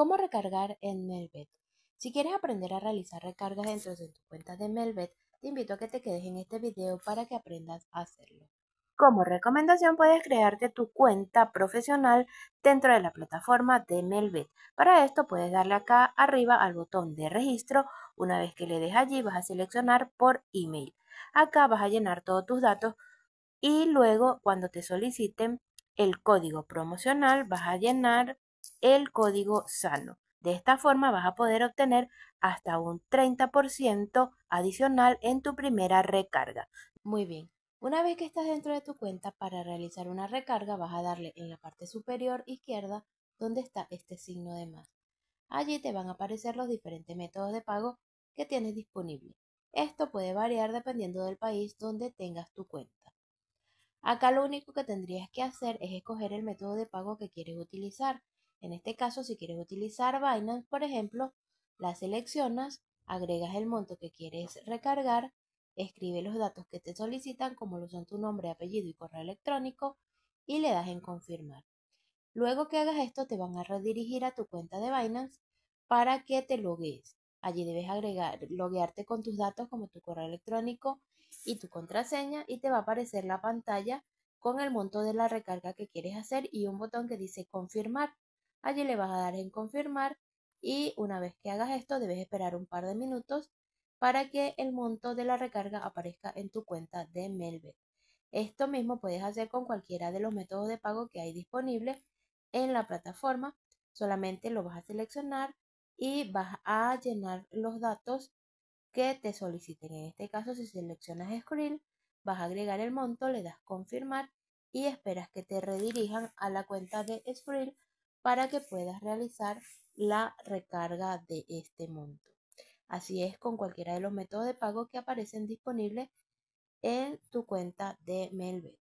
¿Cómo recargar en Melbet? Si quieres aprender a realizar recargas dentro de tu cuenta de Melbet, te invito a que te quedes en este video para que aprendas a hacerlo. Como recomendación puedes crearte tu cuenta profesional dentro de la plataforma de Melbet. Para esto puedes darle acá arriba al botón de registro. Una vez que le des allí vas a seleccionar por email. Acá vas a llenar todos tus datos y luego cuando te soliciten el código promocional vas a llenar el código sano. De esta forma vas a poder obtener hasta un 30% adicional en tu primera recarga. Muy bien. Una vez que estás dentro de tu cuenta para realizar una recarga vas a darle en la parte superior izquierda donde está este signo de más. Allí te van a aparecer los diferentes métodos de pago que tienes disponible. Esto puede variar dependiendo del país donde tengas tu cuenta. Acá lo único que tendrías que hacer es escoger el método de pago que quieres utilizar en este caso, si quieres utilizar Binance, por ejemplo, la seleccionas, agregas el monto que quieres recargar, escribe los datos que te solicitan, como lo son tu nombre, apellido y correo electrónico, y le das en confirmar. Luego que hagas esto, te van a redirigir a tu cuenta de Binance para que te logues. Allí debes agregar, loguearte con tus datos como tu correo electrónico y tu contraseña y te va a aparecer la pantalla con el monto de la recarga que quieres hacer y un botón que dice confirmar. Allí le vas a dar en confirmar y una vez que hagas esto debes esperar un par de minutos para que el monto de la recarga aparezca en tu cuenta de Melve. Esto mismo puedes hacer con cualquiera de los métodos de pago que hay disponibles en la plataforma. Solamente lo vas a seleccionar y vas a llenar los datos que te soliciten. En este caso, si seleccionas Skrill, vas a agregar el monto, le das confirmar y esperas que te redirijan a la cuenta de Skrill para que puedas realizar la recarga de este monto. Así es con cualquiera de los métodos de pago que aparecen disponibles en tu cuenta de Melbet.